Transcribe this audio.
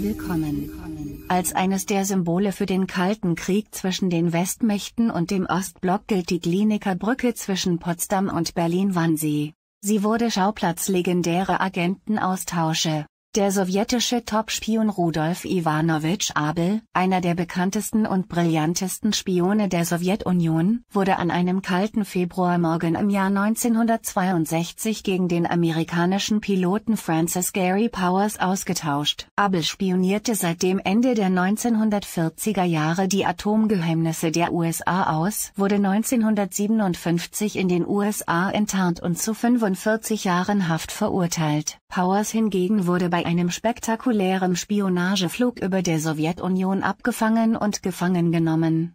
Willkommen. Als eines der Symbole für den Kalten Krieg zwischen den Westmächten und dem Ostblock gilt die Kliniker Brücke zwischen Potsdam und Berlin-Wannsee. Sie wurde Schauplatz legendärer Agentenaustausche, der sowjetische Topspion Rudolf Ivanovich Abel, einer der bekanntesten und brillantesten Spione der Sowjetunion, wurde an einem kalten Februarmorgen im Jahr 1962 gegen den amerikanischen Piloten Francis Gary Powers ausgetauscht. Abel spionierte seit dem Ende der 1940er Jahre die Atomgeheimnisse der USA aus, wurde 1957 in den USA enttarnt und zu 45 Jahren Haft verurteilt. Powers hingegen wurde bei einem spektakulären Spionageflug über der Sowjetunion abgefangen und gefangen genommen